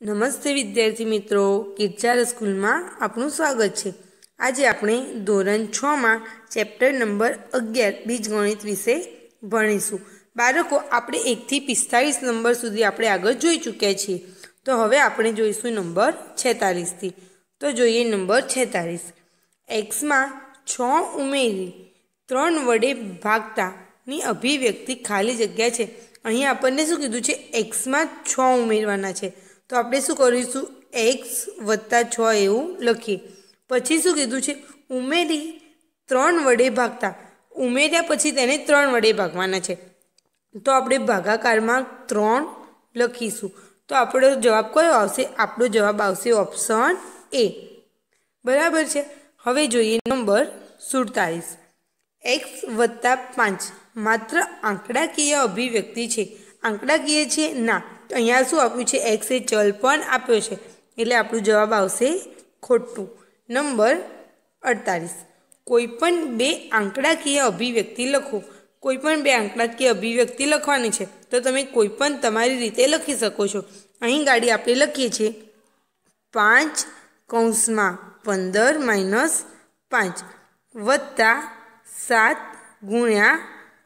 નમસ્તે વિદ્યાર્થી મિત્રો કિડચાર સ્કૂલમાં આપનું સ્વાગત છે આજે આપણે ધોરણ છમાં ચેપ્ટર નંબર અગિયાર બીજગણિત વિશે ભણીશું બાળકો આપણે એકથી પિસ્તાળીસ નંબર સુધી આપણે આગળ જોઈ ચૂક્યા છીએ તો હવે આપણે જોઈશું નંબર છેતાલીસથી તો જોઈએ નંબર છેતાલીસ એક્સમાં છ ઉમેરી ત્રણ વડે ભાગતાની અભિવ્યક્તિ ખાલી જગ્યા છે અહીં આપણને શું કીધું છે એક્સમાં છ ઉમેરવાના છે તો આપણે શું કરીશું એક્સ વત્તા છ એવું લખીએ પછી શું કીધું છે ઉમેરી ત્રણ વડે ભાગતા ઉમેર્યા પછી તેને ત્રણ વડે ભાગવાના છે તો આપણે ભાગાકારમાં ત્રણ લખીશું તો આપણો જવાબ કયો આવશે આપણો જવાબ આવશે ઓપ્શન એ બરાબર છે હવે જોઈએ નંબર સુડતાલીસ એક્સ વત્તા પાંચ માત્ર આંકડાકીય અભિવ્યક્તિ છે આંકડાકીય છે ના તો અહીંયા શું આપ્યું છે એક્સ એક્સે ચલ પણ આપ્યો છે એટલે આપણો જવાબ આવશે ખોટું નંબર અડતાલીસ પણ બે આંકડાકીય અભિવ્યક્તિ લખો કોઈપણ બે આંકડાકીય અભિવ્યક્તિ લખવાની છે તો તમે કોઈ પણ તમારી રીતે લખી શકો છો અહીં ગાડી આપણે લખીએ છીએ પાંચ કૌંસમાં પંદર માઇનસ પાંચ વત્તા સાત ગુણ્યા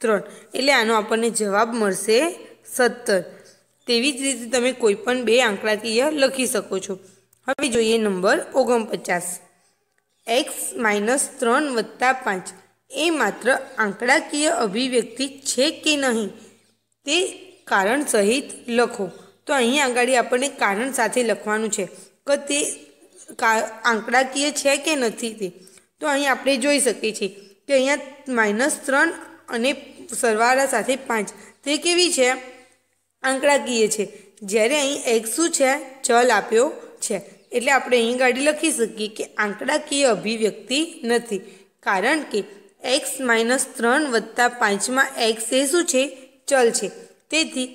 ત્રણ એટલે આનો આપણને જવાબ મળશે સત્તર તેવી જ રીતે તમે કોઈપણ બે આંકડાકીય લખી શકો છો હવે જોઈએ નંબર ઓગણપચાસ એક્સ માઇનસ ત્રણ વત્તા પાંચ એ માત્ર આંકડાકીય અભિવ્યક્તિ છે કે નહીં તે કારણ સહિત લખો તો અહીં આગળ આપણને કારણ સાથે લખવાનું છે કે તે આંકડાકીય છે કે નથી તે તો અહીં આપણે જોઈ શકીએ છીએ કે અહીંયા માઇનસ ત્રણ અને સરવાળા સાથે પાંચ તે કેવી છે આંકડાકીય છે જ્યારે અહીં એક શું છે ચલ આપ્યો છે એટલે આપણે અહીં ગાડી લખી શકીએ કે આંકડાકીય અભિવ્યક્તિ નથી કારણ કે એક્સ માઇનસ ત્રણ વત્તા પાંચમાં એક્સ એ શું છે ચલ છે તેથી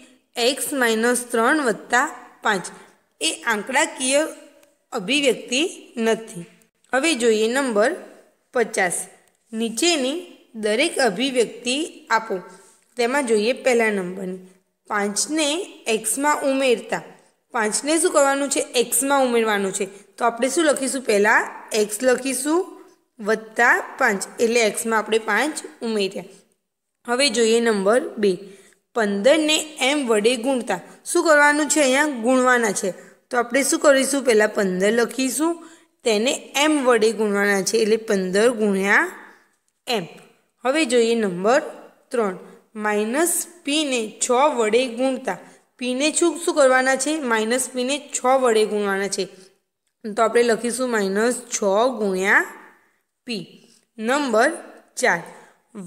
એક્સ માઇનસ ત્રણ વત્તા પાંચ એ આંકડાકીય અભિવ્યક્તિ નથી હવે જોઈએ નંબર પચાસ નીચેની દરેક અભિવ્યક્તિ આપો તેમાં જોઈએ પહેલા નંબરની પાંચને એક્સમાં ઉમેરતા પાંચને શું કરવાનું છે એક્સમાં ઉમેરવાનું છે તો આપણે શું લખીશું પહેલાં એક્સ લખીશું વત્તા પાંચ એટલે એક્સમાં આપણે પાંચ ઉમેર્યા હવે જોઈએ નંબર બે પંદરને એમ વડે ગુણતા શું કરવાનું છે અહીંયા ગુણવાના છે તો આપણે શું કરીશું પહેલાં પંદર લખીશું તેને એમ વડે ગુણવાના છે એટલે પંદર ગુણ્યા એમ હવે જોઈએ નંબર ત્રણ માઇનસ પીને છ વડે ગુણતા પીને શું શું કરવાના છે માઇનસ પીને છ વડે ગુણવાના છે તો આપણે લખીશું માઇનસ છ ગુણ્યા પી નંબર ચાર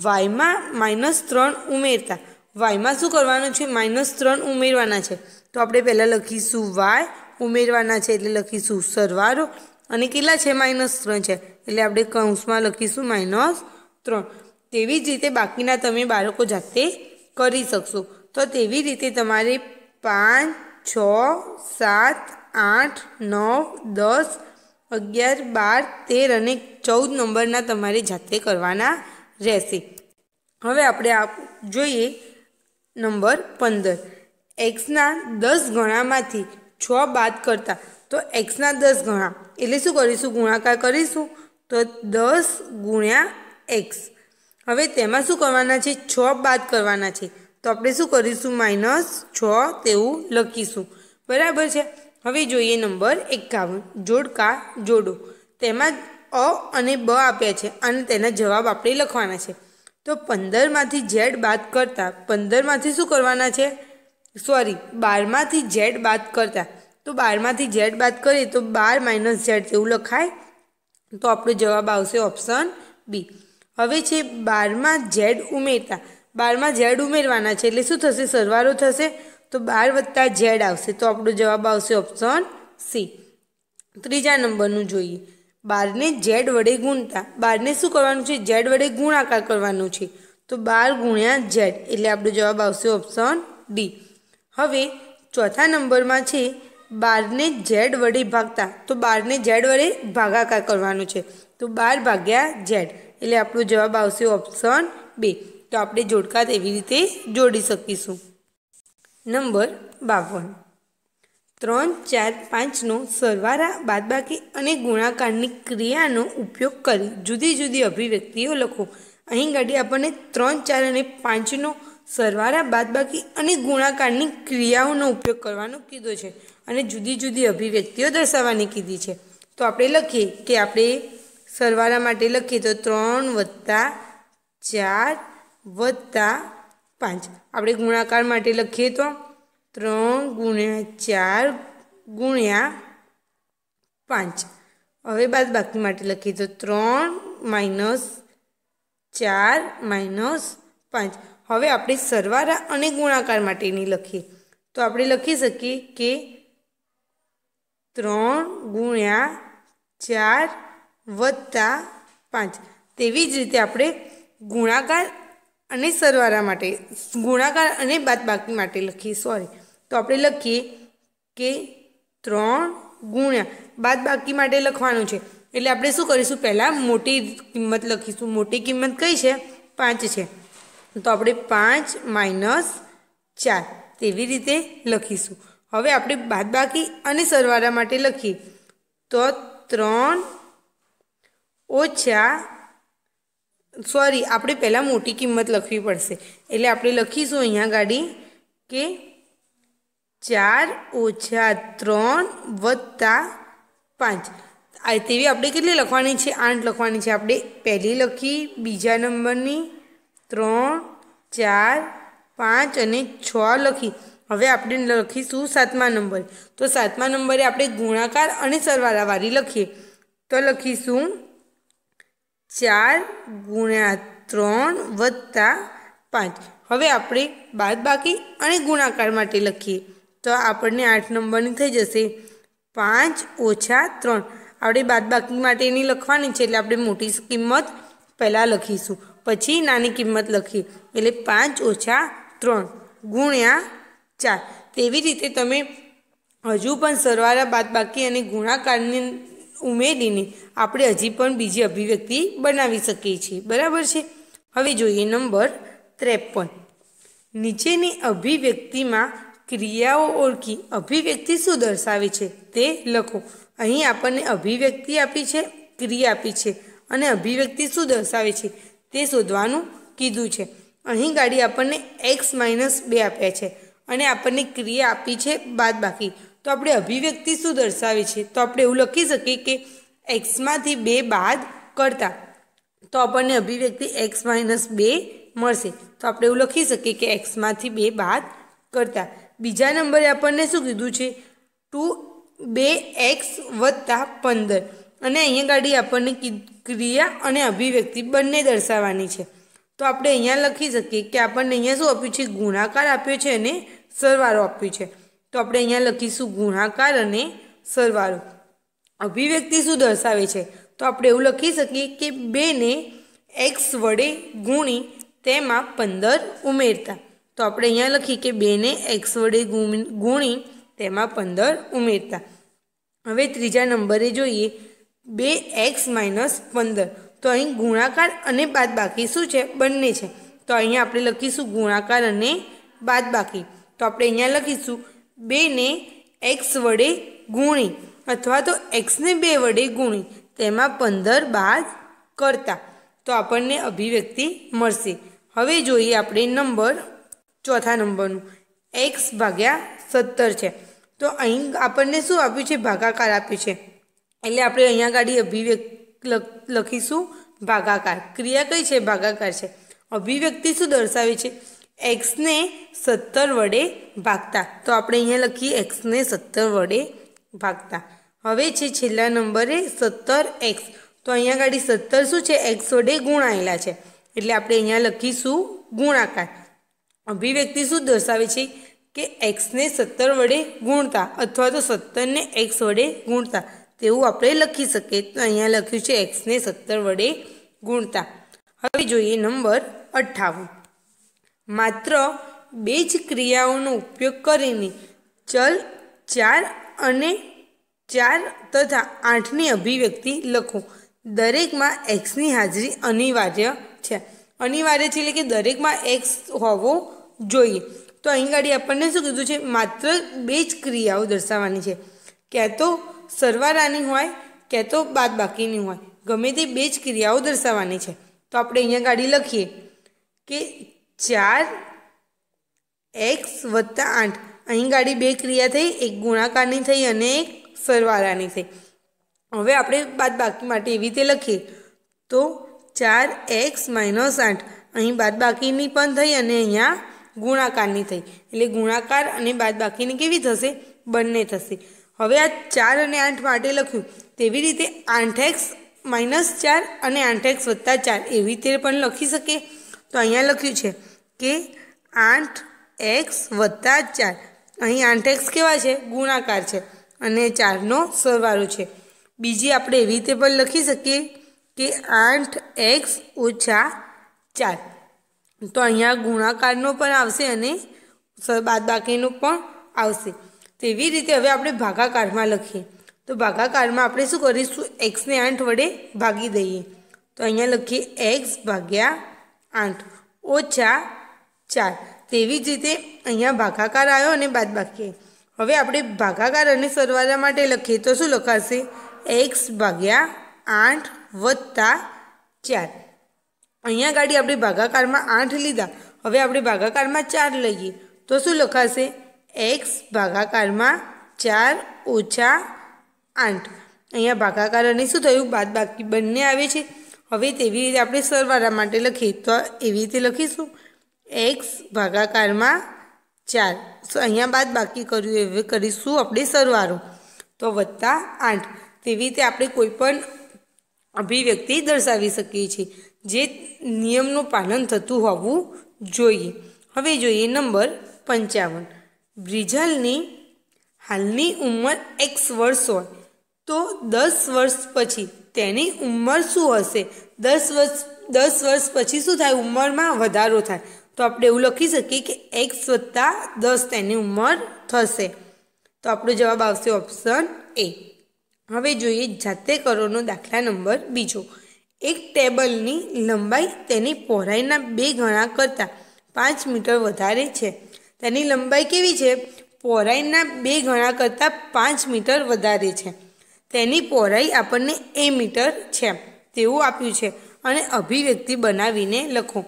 વાયમાં માઇનસ ત્રણ ઉમેરતા વાયમાં શું કરવાનું છે માઇનસ ત્રણ ઉમેરવાના છે તો આપણે પહેલાં લખીશું વાય ઉમેરવાના છે એટલે લખીશું સરવારો અને કેટલા છે માઇનસ ત્રણ છે એટલે આપણે કૌંસમાં લખીશું માઇનસ ત્રણ તેવી જ રીતે બાકીના તમે બાળકો જાતે કરી શકશો તો તેવી રીતે તમારે પાંચ છ સાત આઠ નવ દસ અગિયાર બાર તેર અને ચૌદ નંબરના તમારે જાતે કરવાના રહેશે હવે આપણે આપ જોઈએ નંબર પંદર એક્સના દસ ગણામાંથી છ બાદ કરતા તો એક્સના દસ ગણા એટલે શું કરીશું ગુણાકાર કરીશું તો દસ ગુણ્યા એક્સ હવે તેમાં શું કરવાના છે છ બાદ કરવાના છે તો આપણે શું કરીશું માઇનસ છ તેવું લખીશું બરાબર છે હવે જોઈએ નંબર એકાવન જોડકા જોડો તેમાં અ અને બ આપ્યા છે અને તેના જવાબ આપણે લખવાના છે તો પંદરમાંથી ઝેડ બાદ કરતાં પંદરમાંથી શું કરવાના છે સોરી બારમાંથી ઝેડ બાદ કરતાં તો બારમાંથી ઝેડ બાદ કરીએ તો બાર માઇનસ ઝેડ તેવું લખાય તો આપણો જવાબ આવશે ઓપ્શન બી હવે છે બારમાં ઝેડ ઉમેરતા બારમાં ઝેડ ઉમેરવાના છે એટલે શું થશે સરવારો થશે તો બાર વત્તા ઝેડ આવશે તો આપણો જવાબ આવશે ઓપ્શન સી ત્રીજા નંબરનું જોઈએ બારને ઝેડ વડે ગુણતા બારને શું કરવાનું છે ઝેડ વડે ગુણાકાર કરવાનું છે તો બાર ગુણ્યા ઝેડ એટલે આપણો જવાબ આવશે ઓપ્શન ડી હવે ચોથા નંબરમાં છે બારને ઝેડ વડે ભાગતા તો બારને ઝેડ વડે ભાગાકાર કરવાનું છે તો બાર ભાગ્યા ઝેડ એટલે આપણો જવાબ આવશે ઓપ્શન બે તો આપણે જોડકા એવી રીતે જોડી શકીશું નંબર બાવન ત્રણ ચાર પાંચનો સરવારા બાદબાકી અને ગુણાકારની ક્રિયાનો ઉપયોગ કરી જુદી જુદી અભિવ્યક્તિઓ લખો અહીં ગાડી આપણને ત્રણ ચાર અને પાંચનો સરવારા બાદબાકી અને ગુણાકારની ક્રિયાઓનો ઉપયોગ કરવાનો કીધો છે અને જુદી જુદી અભિવ્યક્તિઓ દર્શાવવાની કીધી છે તો આપણે લખીએ કે આપણે સરવાળા માટે લખીએ તો ત્રણ વત્તા ચાર વત્તા પાંચ આપણે ગુણાકાર માટે લખીએ તો ત્રણ ગુણ્યા ચાર ગુણ્યા પાંચ હવે બાદ બાકી માટે લખીએ તો ત્રણ માઇનસ ચાર માઇનસ પાંચ હવે આપણે સરવાળા અને ગુણાકાર માટેની લખીએ તો આપણે લખી શકીએ કે ત્રણ ગુણ્યા ચાર વત્તા પાંચ તેવી જ રીતે આપણે ગુણાકાર અને સરવાળા માટે ગુણાકાર અને બાદબાકી માટે લખીએ સોરી તો આપણે લખીએ કે ત્રણ ગુણ્યા બાદબાકી માટે લખવાનું છે એટલે આપણે શું કરીશું પહેલાં મોટી કિંમત લખીશું મોટી કિંમત કઈ છે પાંચ છે તો આપણે પાંચ માઇનસ ચાર તેવી રીતે લખીશું હવે આપણે બાદબાકી અને સરવાળા માટે લખીએ તો ત્રણ ઓછા સોરી આપણે પહેલાં મોટી કિંમત લખવી પડશે એટલે આપણે લખીશું અહીંયા ગાડી કે ચાર ઓછા ત્રણ વત્તા પાંચ તેવી આપણે કેટલી લખવાની છે આઠ લખવાની છે આપણે પહેલી લખી બીજા નંબરની ત્રણ ચાર પાંચ અને છ લખી હવે આપણે લખીશું સાતમા નંબર તો સાતમા નંબરે આપણે ગુણાકાર અને સરવાળાવાળી લખીએ તો લખીશું ચાર ગુણ્યા ત્રણ વત્તા પાંચ હવે આપણે બાદબાકી અને ગુણાકાર માટે લખીએ તો આપણને આઠ નંબરની થઈ જશે પાંચ ઓછા ત્રણ આપણે બાદબાકી માટેની લખવાની છે એટલે આપણે મોટી કિંમત પહેલાં લખીશું પછી નાની કિંમત લખીએ એટલે પાંચ ઓછા ત્રણ ગુણ્યા ચાર તેવી રીતે તમે હજુ પણ સરવાળા બાદબાકી અને ગુણાકારની ઉમેરીને આપણે હજી પણ બીજી અભિવ્યક્તિ બનાવી શકીએ છીએ બરાબર છે હવે જોઈએ નંબર ત્રેપન નીચેની અભિવ્યક્તિમાં ક્રિયાઓ ઓળખી અભિવ્યક્તિ શું દર્શાવે છે તે લખો અહીં આપણને અભિવ્યક્તિ આપી છે ક્રિયા આપી છે અને અભિવ્યક્તિ શું દર્શાવે છે તે શોધવાનું કીધું છે અહીં ગાડી આપણને એક્સ માઇનસ બે આપ્યા છે અને આપણને ક્રિયા આપી છે બાદ બાકી તો આપણે અભિવ્યક્તિ શું દર્શાવે છે તો આપણે એવું લખી શકીએ કે એક્સમાંથી બે બાદ કરતા તો આપણને અભિવ્યક્તિ એક્સ માઇનસ બે મળશે તો આપણે એવું લખી શકીએ કે એક્સમાંથી બે બાદ કરતા બીજા નંબરે આપણને શું કીધું છે ટુ બે એક્સ વત્તા પંદર અને અહીંયા ગાડી આપણને ક્રિયા અને અભિવ્યક્તિ બંને દર્શાવવાની છે તો આપણે અહીંયા લખી શકીએ કે આપણને અહીંયા શું આપ્યું છે ગુણાકાર આપ્યો છે અને સરવાળો આપ્યો છે તો આપણે અહીંયા લખીશું ગુણાકાર અને સરવાળો અભિવ્યક્તિ શું દર્શાવે છે તો આપણે એવું લખી શકીએ કે બેને એક્સ વડે ગુણી તેમાં પંદર ઉમેરતા તો આપણે અહીંયા લખીએ કે બેને એક્સ વડે ગુણી તેમાં પંદર ઉમેરતા હવે ત્રીજા નંબરે જોઈએ બે એક્સ માઇનસ પંદર તો અહીં ગુણાકાર અને બાકી શું છે બંને છે તો અહીંયા આપણે લખીશું ગુણાકાર અને બાકી તો આપણે અહીંયા લખીશું બેને એક્સ વડે ગુણી અથવા તો એક્સને બે વડે ગુણી તેમાં પંદર બાદ કરતા તો આપણને અભિવ્યક્તિ મળશે હવે જોઈએ આપણે નંબર ચોથા નંબરનું એક્સ ભાગ્યા સત્તર છે તો અહીં આપણને શું આપ્યું છે ભાગાકાર આપ્યું છે એટલે આપણે અહીંયા ગાડી અભિવ્યક્ત લખીશું ભાગાકાર ક્રિયા કઈ છે ભાગાકાર છે અભિવ્યક્તિ શું દર્શાવે છે એક્સને સત્તર વડે ભાગતા તો આપણે અહીંયા લખીએ એક્સને સત્તર વડે ભાગતા હવે છે છેલ્લા નંબરે સત્તર એક્સ તો અહીંયા ગાડી સત્તર શું છે એક્સ વડે ગુણાયેલા છે એટલે આપણે અહીંયા લખીશું ગુણાકાર અભિવ્યક્તિ શું દર્શાવે છે કે એક્સને સત્તર વડે ગુણતા અથવા તો સત્તરને એક્સ વડે ગુણતા તેવું આપણે લખી શકીએ તો અહીંયા લખ્યું છે એક્સને સત્તર વડે ગુણતા હવે જોઈએ નંબર અઠ્ઠાવન માત્ર બે જ ક્રિયાઓનો ઉપયોગ કરીને ચલ ચાર અને ચાર તથા આઠની અભિવ્યક્તિ લખો દરેકમાં એક્સની હાજરી અનિવાર્ય છે અનિવાર્ય છે એટલે કે દરેકમાં એક્સ હોવો જોઈએ તો અહીં ગાડી આપણને શું કીધું છે માત્ર બે જ ક્રિયાઓ દર્શાવવાની છે ક્યાં તો સરવાળાની હોય ક્યાં તો બાદ બાકીની હોય ગમે તે બે જ ક્રિયાઓ દર્શાવવાની છે તો આપણે અહીંયા ગાડી લખીએ કે ચાર એક્સ વત્તા આઠ અહીં ગાડી બે ક્રિયા થઈ એક ગુણાકારની થઈ અને એક સરવાળાની થઈ હવે આપણે બાદ બાકી માટે એવી રીતે લખીએ તો ચાર એક્સ માઇનસ આઠ અહીં બાદ બાકીની પણ થઈ અને અહીંયા ગુણાકારની થઈ એટલે ગુણાકાર અને બાદ બાકીની કેવી થશે બંને થશે હવે આ ચાર અને આઠ માટે લખ્યું તેવી રીતે આઠ એક્સ માઇનસ ચાર અને આઠ એક્સ વત્તા ચાર એવી રીતે પણ લખી શકીએ તો અહીંયા લખ્યું છે કે આઠ એક્સ વત્તા ચાર અહીં આઠ એક્સ કેવા છે ગુણાકાર છે અને ચારનો સરવાળો છે બીજી આપણે એવી રીતે પણ લખી શકીએ કે આઠ એક્સ ઓછા ચાર તો અહીંયા ગુણાકારનો પણ આવશે અને બાદબાકીનો પણ આવશે તેવી રીતે હવે આપણે ભાગાકારમાં લખીએ તો ભાગાકારમાં આપણે શું કરીશું એક્સને આઠ વડે ભાગી દઈએ તો અહીંયા લખીએ એક્સ ભાગ્યા આઠ ઓછા ચાર તેવી જ રીતે અહીંયા ભાગાકાર આવ્યો અને બાદ બાકી હવે આપણે ભાગાકાર અને સરવાળા માટે લખીએ તો શું લખાશે એક્સ ભાગ્યા આઠ વત્તા ચાર અહીંયા ગાડી આપણે ભાગાકારમાં આઠ લીધા હવે આપણે ભાગાકારમાં ચાર લઈએ તો શું લખાશે એક્સ ભાગાકારમાં ચાર ઓછા આઠ અહીંયા ભાગાકાર અને શું થયું બાદ બાકી બંને આવે છે હવે તેવી રીતે આપણે સરવાળા માટે લખીએ તો એવી રીતે લખીશું એક્સ ભાગાકારમાં ચાર સો અહીંયા બાદ બાકી કર્યું એવું કરીશું આપણે સરવાળો તો વત્તા આઠ તેવી રીતે આપણે કોઈ પણ અભિવ્યક્તિ દર્શાવી શકીએ છીએ જે નિયમનું પાલન થતું હોવું જોઈએ હવે જોઈએ નંબર પંચાવન બ્રિજલની હાલની ઉંમર એક્સ વર્ષ હોય તો દસ વર્ષ પછી તેની ઉંમર શું હશે દસ વર્ષ દસ વર્ષ પછી શું થાય ઉંમરમાં વધારો થાય તો આપણે એવું લખી શકીએ કે એક્સ વત્તા દસ તેની ઉંમર થશે તો આપણો જવાબ આવશે ઓપ્શન એ હવે જોઈએ જાતે કરોનો દાખલા નંબર બીજો એક ટેબલની લંબાઈ તેની પહોળાઈના બે ગણા કરતાં પાંચ મીટર વધારે છે તેની લંબાઈ કેવી છે પહોળાઈના બે ગણા કરતાં પાંચ મીટર વધારે છે તેની પહોળાઈ આપણને એ મીટર છે તેવું આપ્યું છે અને અભિવ્યક્તિ બનાવીને લખો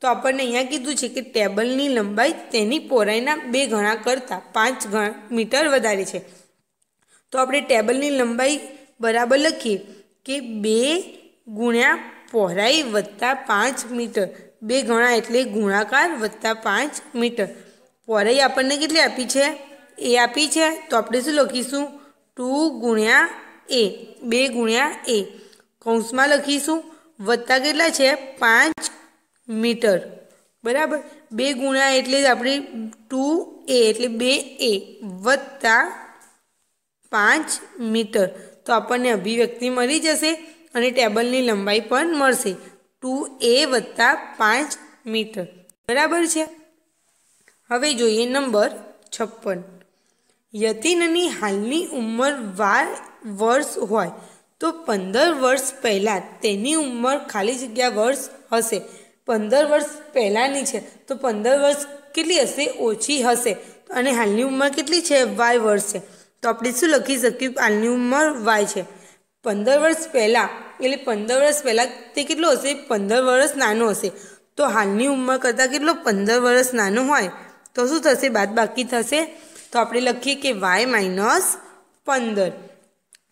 તો આપણને અહીંયા કીધું છે કે ટેબલની લંબાઈ તેની પહોળાઈના બે ગણા કરતાં પાંચ ગણા મીટર વધારે છે તો આપણે ટેબલની લંબાઈ બરાબર લખીએ કે બે ગુણ્યા પહોળાઈ વત્તા પાંચ મીટર બે ગણા એટલે ગુણાકાર વત્તા પાંચ મીટર પહોળાઈ આપણને કેટલી આપી છે એ આપી છે તો આપણે શું લખીશું ટુ ગુણ્યા એ બે ગુણ્યા એ કૌંસમાં લખીશું વત્તા કેટલા છે પાંચ મીટર બરાબર બે ગુણ્યા એટલે જ આપણે ટુ એ એટલે બે એ વત્તા પાંચ મીટર તો આપણને અભિવ્યક્તિ મળી જશે અને ટેબલની લંબાઈ પણ મળશે ટુ એ વત્તા પાંચ મીટર બરાબર છે હવે જોઈએ નંબર છપ્પન યતિનની હાલની ઉંમર વાર વર્ષ હોય તો પંદર વર્ષ પહેલાં તેની ઉંમર ખાલી જગ્યા વર્ષ હશે પંદર વર્ષ પહેલાંની છે તો પંદર વર્ષ કેટલી હશે ઓછી હશે અને હાલની ઉંમર કેટલી છે વાય વર્ષ છે તો આપણે શું લખી શકીએ હાલની ઉંમર વાય છે પંદર વર્ષ પહેલાં એટલે પંદર વર્ષ પહેલાં તે કેટલો હશે પંદર વર્ષ નાનો હશે તો હાલની ઉંમર કરતાં કેટલો પંદર વર્ષ નાનો હોય તો શું થશે બાદ બાકી થશે તો આપણે લખીએ કે વાય માઇનસ પંદર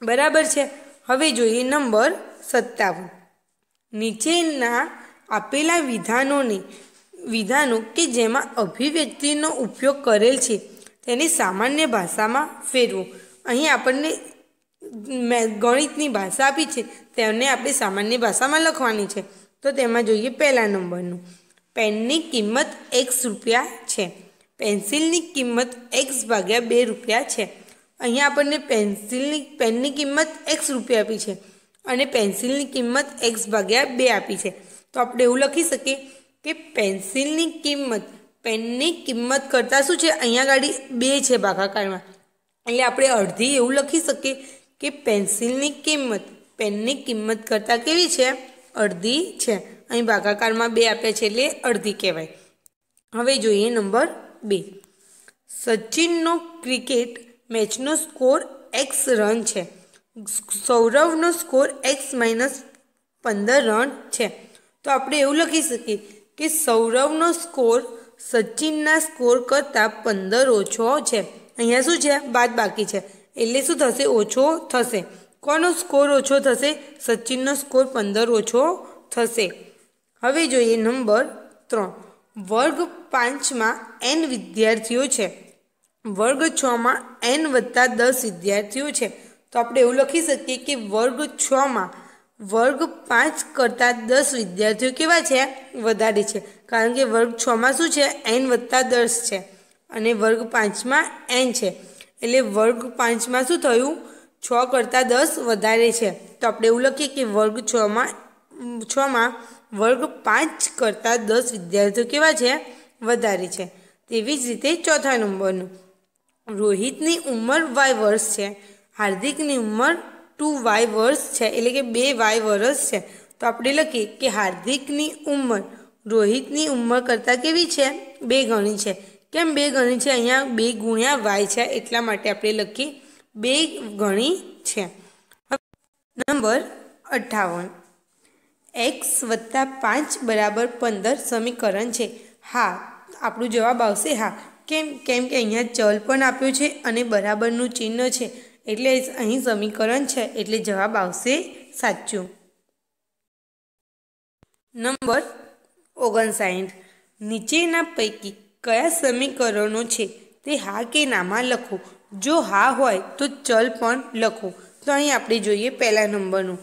બરાબર છે હવે જોઈએ નંબર સત્તાવન નીચેના આપેલા વિધાનોને વિધાનો કે જેમાં અભિવ્યક્તિનો ઉપયોગ કરેલ છે તેને સામાન્ય ભાષામાં ફેરવો અહીં આપણને ગણિતની ભાષા આપી છે તેને આપણે સામાન્ય ભાષામાં લખવાની છે તો તેમાં જોઈએ પહેલા નંબરનું પેનની કિંમત એક્સ રૂપિયા છે પેન્સિલની કિંમત એક્સ ભાગ્યા બે રૂપિયા છે અહીંયા આપણને પેન્સિલની પેનની કિંમત એક્સ રૂપિયા આપી છે અને પેન્સિલની કિંમત એક્સ ભાગ્યા બે આપી છે તો આપણે એવું લખી શકીએ કે પેન્સિલની કિંમત પેનની કિંમત કરતાં શું છે અહીંયા ગાડી બે છે ભાગાકારમાં એટલે આપણે અડધી એવું લખી શકીએ કે પેન્સિલની કિંમત પેનની કિંમત કરતાં કેવી છે અડધી છે અહીં ભાગાકારમાં બે આપ્યા છે એટલે અડધી કહેવાય હવે જોઈએ નંબર બે સચિનનો ક્રિકેટ મેચનો સ્કોર એક્સ રન છે સૌરવનો સ્કોર એક્સ માઇનસ પંદર રન છે તો આપણે એવું લખી શકીએ કે સૌરવનો સ્કોર સચિનના સ્કોર કરતાં પંદર ઓછો છે અહીંયા શું છે બાદ બાકી છે એટલે શું થશે ઓછો થશે કોનો સ્કોર ઓછો થશે સચિનનો સ્કોર પંદર ઓછો થશે હવે જોઈએ નંબર ત્રણ વર્ગ પાંચમાં એન વિદ્યાર્થીઓ છે વર્ગ છમાં એન વત્તા દસ વિદ્યાર્થીઓ છે તો આપણે એવું લખી શકીએ કે વર્ગ છમાં વર્ગ પાંચ કરતાં દસ વિદ્યાર્થીઓ કેવા છે વધારે છે કારણ કે વર્ગ છમાં શું છે એન વત્તા દસ છે અને વર્ગ પાંચમાં એન છે એટલે વર્ગ પાંચમાં શું થયું છ કરતાં દસ વધારે છે તો આપણે એવું લખીએ કે વર્ગ છમાં છમાં વર્ગ પાંચ કરતાં દસ વિદ્યાર્થીઓ કેવા છે વધારે છે તેવી જ રીતે ચોથા નંબરનું રોહિતની ઉંમર વાય વર્ષ છે હાર્દિકની ઉંમર ટુ વાય વર્ષ છે એટલે કે બે વાય વર્ષ છે તો આપણે લખીએ કે હાર્દિકની ઉંમર રોહિતની ઉંમર કરતાં કેવી છે બે ગણી છે કેમ બે ગણી છે અહીંયા બે ગુણ્યા વાય છે એટલા માટે આપણે લખીએ બે ગણી છે નંબર અઠાવન એક્સ વત્તા પાંચ બરાબર પંદર સમીકરણ છે હા આપણો જવાબ આવશે હા કેમ કેમ કે અહીંયા ચલ પણ આપ્યું છે અને બરાબરનું ચિહ્ન છે એટલે અહીં સમીકરણ છે એટલે જવાબ આવશે સાચું નંબર ઓગણસાઠ નીચેના પૈકી કયા સમીકરણો છે તે હા કે નામાં લખો જો હા હોય તો ચલ પણ લખો તો અહીં આપણે જોઈએ પહેલા નંબરનું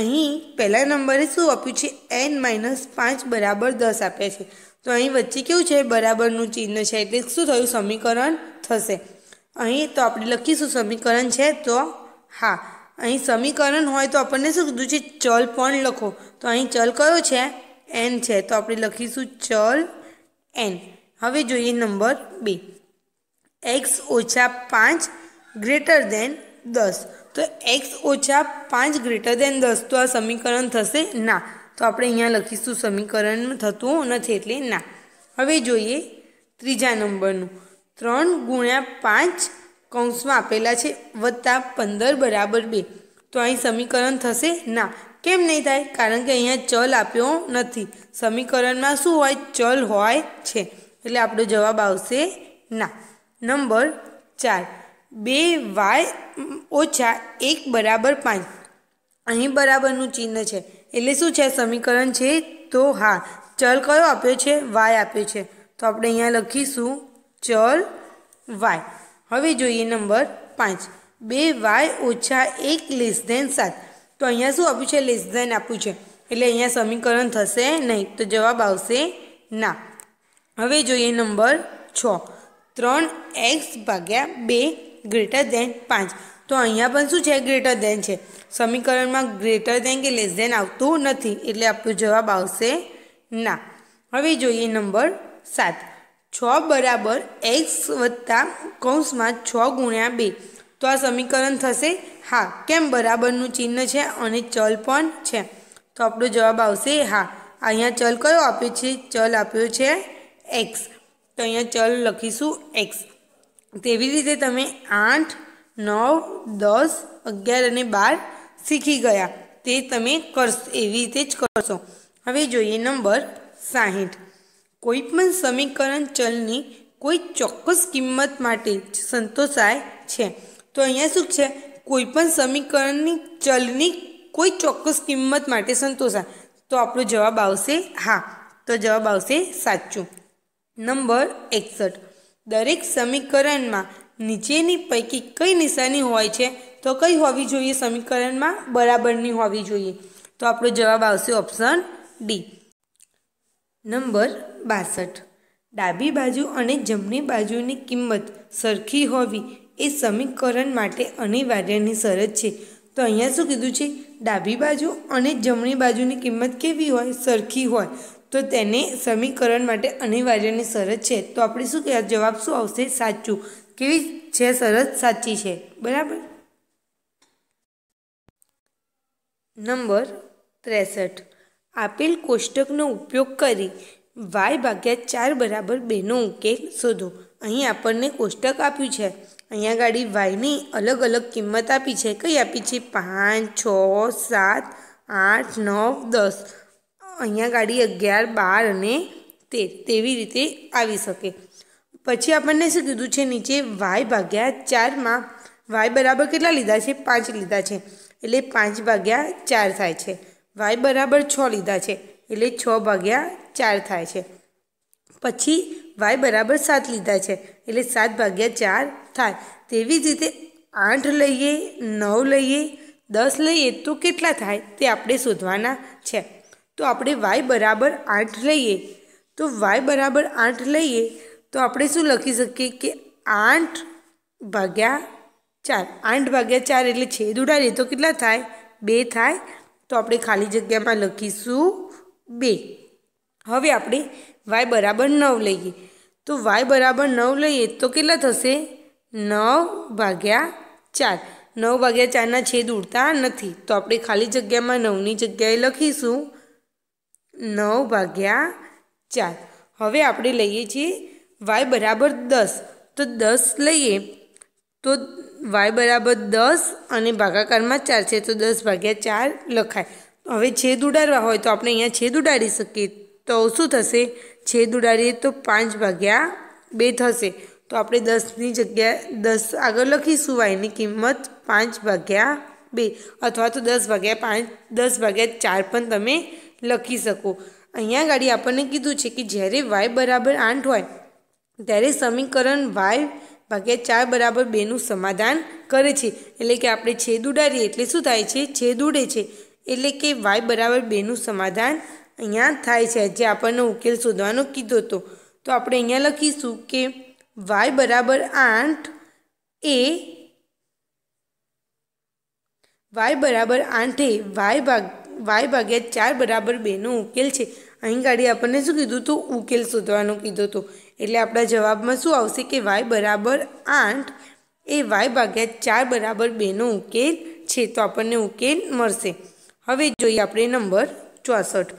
અહીં પહેલા નંબરે શું આપ્યું છે એન માઇનસ પાંચ બરાબર દસ આપ્યા છે તો અહીં વચ્ચે કેવું છે બરાબરનું ચિહ્ન છે એટલે શું થયું સમીકરણ થશે અહીં તો આપણે લખીશું સમીકરણ છે તો હા અહીં સમીકરણ હોય તો આપણને શું કીધું છે ચલ પણ લખો તો અહીં ચલ કયો છે એન છે તો આપણે લખીશું ચલ એન હવે જોઈએ નંબર બે એક્સ ઓછા પાંચ ગ્રેટર દેન દસ તો એક્સ ઓછા પાંચ ગ્રેટર દેન દસ તો આ સમીકરણ થશે ના તો આપણે અહીંયા લખીશું સમીકરણ થતું નથી એટલે ના હવે જોઈએ ત્રીજા નંબરનું ત્રણ ગુણ્યા પાંચ કૌંસમાં આપેલા છે વત્તા પંદર બરાબર બે તો અહીં સમીકરણ થશે ના કેમ નહીં થાય કારણ કે અહીંયા ચલ આપ્યો નથી સમીકરણમાં શું હોય ચલ હોય છે એટલે આપણો જવાબ આવશે ના નંબર ચાર બે વાય ઓછા એક બરાબર પાંચ અહીં બરાબરનું ચિહ્ન છે એટલે શું છે સમીકરણ છે તો હા ચલ કયો આપ્યો છે વાય આપ્યો છે તો આપણે અહીંયા લખીશું ચલ વાય હવે જોઈએ નંબર પાંચ બે વાય ઓછા એક લેસ દેન સાત તો અહીંયા શું આપ્યું છે લેસ દેન આપ્યું છે એટલે અહીંયા સમીકરણ થશે નહીં તો જવાબ આવશે ના હવે જોઈએ નંબર છ ત્રણ એક્સ ભાગ્યા બે ગ્રેટર દેન પાંચ તો અહીંયા પણ શું છે ગ્રેટર દેન છે સમીકરણમાં ગ્રેટર દેન કે લેસ દેન આવતું નથી એટલે આપણો જવાબ આવશે ના હવે જોઈએ નંબર સાત છ બરાબર એક્સ વત્તા કૌંસમાં છ ગુણ્યા બે તો આ સમીકરણ થશે હા કેમ બરાબરનું ચિહ્ન છે અને ચલ પણ છે તો આપણો જવાબ આવશે હા અહીંયા ચલ કયો આપ્યો છે ચલ આપ્યો છે એક્સ તો અહીંયા ચલ લખીશું એક્સ તેવી રીતે તમે આઠ નવ દસ અગિયાર અને બાર શીખી ગયા તે તમે કરશો એવી રીતે જ કરશો હવે જોઈએ નંબર સાહીઠ પણ સમીકરણ ચલની કોઈ ચોક્કસ કિંમત માટે સંતોષાય છે તો અહીંયા શું છે કોઈ પણ સમીકરણની ચલની કોઈ ચોક્કસ કિંમત માટે સંતોષાય તો આપણો જવાબ આવશે હા તો જવાબ આવશે સાચું નંબર એકસઠ દરેક સમીકરણમાં નીચેની પૈકી કઈ નિશાની હોય છે તો કઈ હોવી જોઈએ સમીકરણમાં બરાબરની હોવી જોઈએ તો આપણો જવાબ આવશે ઓપ્શન ડી નંબર બાસઠ ડાબી બાજુ અને જમણી બાજુની કિંમત સરખી હોવી એ સમીકરણ માટે અનિવાર્યની શરત છે તો અહીંયા શું કીધું છે ડાબી બાજુ અને જમણી બાજુની કિંમત કેવી હોય સરખી હોય તો તેને સમીકરણ માટે અનિવાર્યની શરત છે તો આપણે શું કહેવાય જવાબ શું આવશે સાચું કેવી છે શરત સાચી છે બરાબર નંબર ત્રેસઠ આપેલ કોષ્ટકનો ઉપયોગ કરી વાય ભાગ્યા ચાર બરાબર બેનો ઉકેલ શોધો અહીં આપણને કોષ્ટક આપ્યું છે અહીંયા ગાડી વાયની અલગ અલગ કિંમત આપી છે કઈ આપી છે પાંચ છ સાત આઠ નવ દસ અહીંયા ગાડી અગિયાર બાર અને તેર તેવી રીતે આવી શકે પછી આપણને શું કીધું છે નીચે વાય ભાગ્યા ચારમાં વાય બરાબર કેટલા લીધા છે પાંચ લીધા છે એટલે પાંચ ભાગ્યા ચાર થાય છે વાય બરાબર છ લીધા છે એટલે છ ભાગ્યા ચાર થાય છે પછી વાય બરાબર સાત લીધા છે એટલે સાત ભાગ્યા ચાર થાય તેવી જ રીતે આઠ લઈએ નવ લઈએ દસ લઈએ તો કેટલા થાય તે આપણે શોધવાના છે તો આપણે વાય બરાબર આઠ લઈએ તો વાય બરાબર આઠ લઈએ તો આપણે શું લખી શકીએ કે આઠ ભાગ્યા ચાર આઠ ભાગ્યા ચાર એટલે છેદ ઉડાડીએ તો કેટલા થાય બે થાય તો આપણે ખાલી જગ્યામાં લખીશું બે હવે આપણે વાય બરાબર નવ લઈએ તો વાય બરાબર નવ લઈએ તો કેટલા થશે નવ ભાગ્યા ચાર નવ ભાગ્યા ચારના છેદ ઉડતા નથી તો આપણે ખાલી જગ્યામાં નવની જગ્યાએ લખીશું નવ ભાગ્યા ચાર હવે આપણે લઈએ છીએ વાય બરાબર દસ તો દસ લઈએ તો વાય બરાબર દસ અને ભાગાકારમાં ચાર છે તો દસ ભાગ્યા ચાર લખાય હવે છેદ ઉડાડવા હોય તો આપણે અહીંયા છેદ ઉડાડી શકીએ તો શું થશે છેદ ઉડાડીએ તો પાંચ ભાગ્યા બે થશે તો આપણે દસની જગ્યાએ દસ આગળ લખીશું વાયની કિંમત પાંચ ભાગ્યા બે અથવા તો દસ ભાગ્યા પાંચ દસ ભાગ્યા ચાર પણ તમે લખી શકો અહીંયા ગાડી આપણને કીધું છે કે જ્યારે વાય બરાબર આઠ હોય ત્યારે સમીકરણ વાય ભાગ્યા ચાર બરાબર બેનું સમાધાન કરે છે એટલે કે આપણે છેદ ઉડાડીએ એટલે શું થાય છે છેદ ઉડે છે એટલે કે વાય બરાબર બેનું સમાધાન અહીંયા થાય છે જે આપણને ઉકેલ શોધવાનો કીધો હતો તો આપણે અહીંયા લખીશું કે વાય બરાબર આઠ એ વાય બરાબર આઠ એ વાય ભાગ વાય ભાગ્યા ચાર બરાબર બેનો ઉકેલ છે અહીં ગાડી આપણને શું કીધું હતું ઉકેલ શોધવાનો કીધો હતો એટલે આપણા જવાબમાં શું આવશે કે વાય બરાબર આઠ એ વાય ભાગ્યા ચાર બરાબર બેનો ઉકેલ છે તો આપણને ઉકેલ મળશે હવે જોઈએ આપણે નંબર ચોસઠ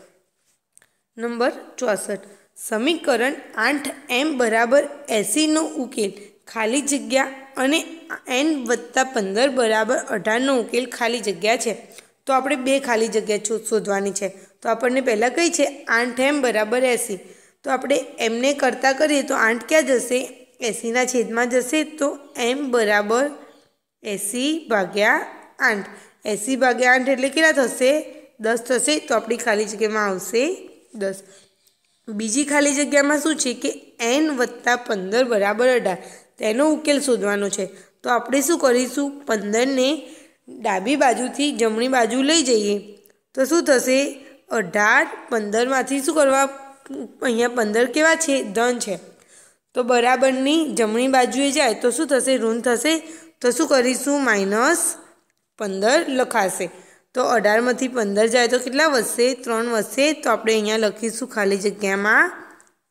નંબર ચોસઠ સમીકરણ આઠ એમ બરાબર એસીનો ઉકેલ ખાલી જગ્યા અને એન વત્તા પંદર બરાબર અઢારનો ઉકેલ ખાલી જગ્યા છે તો આપણે બે ખાલી જગ્યા શોધવાની છે તો આપણને પહેલાં કઈ છે આઠ એમ બરાબર એસી તો આપણે એમને કરતાં કરીએ તો આઠ ક્યાં જશે એસીના છેદમાં જશે તો એમ બરાબર એસી ભાગ્યા આઠ એસી ભાગ્યા આઠ એટલે કેટલા થશે દસ થશે તો આપણી ખાલી જગ્યામાં આવશે દસ બીજી ખાલી જગ્યામાં શું છે કે એન વત્તા પંદર બરાબર અઢાર તેનો ઉકેલ શોધવાનો છે તો આપણે શું કરીશું પંદરને ડાબી બાજુથી જમણી બાજુ લઈ જઈએ તો શું થશે અઢાર પંદરમાંથી શું કરવા અહીંયા પંદર કેવા છે ધન છે તો બરાબરની જમણી બાજુએ જાય તો શું થશે ઋણ થશે તો શું કરીશું માઇનસ પંદર લખાશે તો અઢારમાંથી પંદર જાય તો કેટલા વધશે ત્રણ વધશે તો આપણે અહીંયા લખીશું ખાલી જગ્યામાં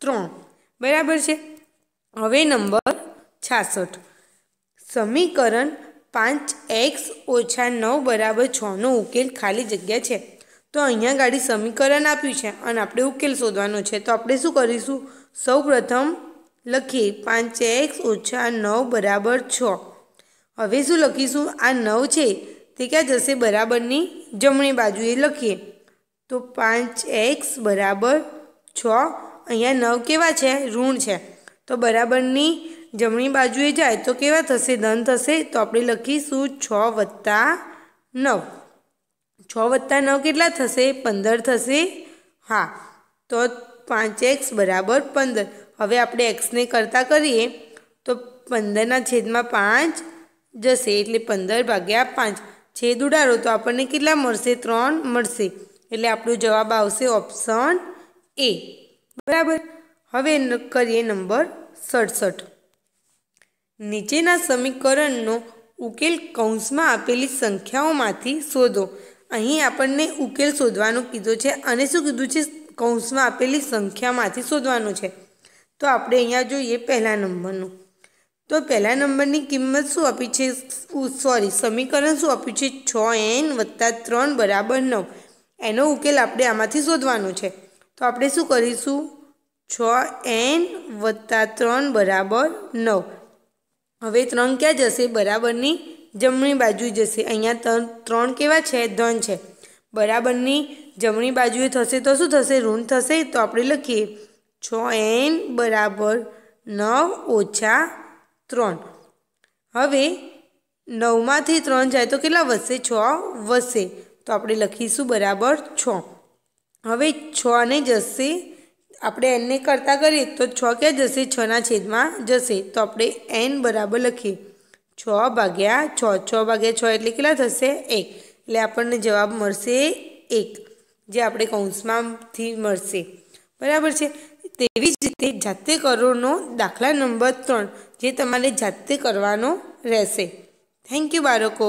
ત્રણ બરાબર છે હવે નંબર છાસઠ સમીકરણ પાંચ એક્સ ઓછા નવ બરાબર છનો ઉકેલ ખાલી જગ્યા છે તો અહીંયા ગાડી સમીકરણ આપ્યું છે અને આપણે ઉકેલ શોધવાનો છે તો આપણે શું કરીશું સૌ પ્રથમ લખીએ પાંચ એક્સ ઓછા નવ બરાબર છ હવે શું લખીશું આ નવ છે તે ક્યાં જશે બરાબરની જમણી બાજુએ લખીએ તો પાંચ એક્સ બરાબર છ અહીંયા નવ કેવા છે ઋણ છે તો બરાબરની જમણી બાજુએ જાય તો કેવા થશે ધન થશે તો આપણે લખીશું છ વત્તા નવ છ વત્તા નવ કેટલા થશે પંદર થશે હા તો પાંચ એક્સ બરાબર પંદર હવે આપણે એક્સને કરતાં કરીએ તો પંદરના છેદમાં પાંચ જશે એટલે પંદર ભાગ્યા પાંચ છેદ ઉડાડો તો આપણને કેટલા મળશે ત્રણ મળશે એટલે આપણો જવાબ આવશે ઓપ્શન એ બરાબર હવે કરીએ નંબર સડસઠ નીચેના સમીકરણનો ઉકેલ કૌંસમાં આપેલી સંખ્યાઓમાંથી શોધો અહીં આપણને ઉકેલ શોધવાનું કીધું છે અને શું કીધું છે કૌંસમાં આપેલી સંખ્યામાંથી શોધવાનું છે તો આપણે અહીંયા જોઈએ પહેલા નંબરનું તો પહેલા નંબરની કિંમત શું આપી છે સોરી સમીકરણ શું આપ્યું છે છ એન વત્તા ત્રણ બરાબર નવ એનો ઉકેલ આપણે આમાંથી શોધવાનો છે તો આપણે શું કરીશું છ એન વત્તા ત્રણ બરાબર નવ હવે ત્રણ ક્યાં જશે બરાબરની જમણી બાજુ જશે અહીંયા ત્રણ ત્રણ કેવા છે ધન છે બરાબરની જમણી બાજુએ થશે તો શું થશે ઋણ થશે તો આપણે લખીએ છ એન બરાબર નવ ઓછા ત્રણ હવે નવમાંથી ત્રણ જાય તો કેટલા વધશે છ વધશે તો આપણે લખીશું બરાબર છ હવે છને જશે આપણે એનને કરતાં કરીએ તો છ ક્યાં જશે છના છેદમાં જશે તો આપણે એન બરાબર લખીએ છ ભાગ્યા છ છ ભાગ્યા છ એટલે કેટલા થશે એક એટલે આપણને જવાબ મળશે એક જે આપણે કૌંસમાંથી મળશે બરાબર છે તેવી જ રીતે જાતે કરોનો દાખલા નંબર ત્રણ જે તમારે જાતે કરવાનો રહેશે થેન્ક યુ બાળકો